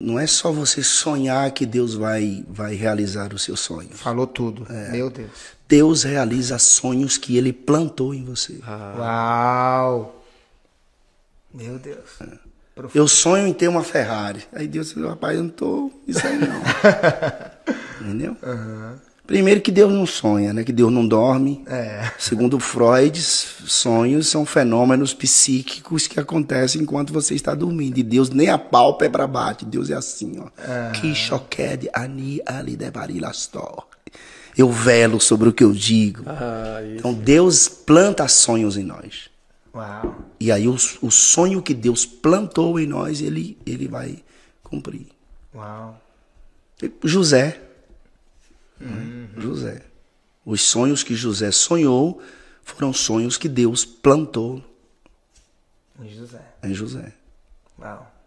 Não é só você sonhar que Deus vai, vai realizar os seus sonhos. Falou tudo. É. Meu Deus. Deus realiza sonhos que ele plantou em você. Ah. Uau! Meu Deus. É. Eu sonho em ter uma Ferrari. Aí Deus falou, rapaz, eu não tô. Isso aí não. Entendeu? Uhum. Primeiro que Deus não sonha, né? Que Deus não dorme. É. Segundo Freud, sonhos são fenômenos psíquicos que acontecem enquanto você está dormindo. E Deus nem a pálpebra bate. Deus é assim, ó. É. Que choquede ani ali debarilastor. Eu velo sobre o que eu digo. Ah, então Deus planta sonhos em nós. Uau. E aí o, o sonho que Deus plantou em nós, ele, ele vai cumprir. Uau. José. Hum. José. Os sonhos que José sonhou foram sonhos que Deus plantou em José. Em José. Uau.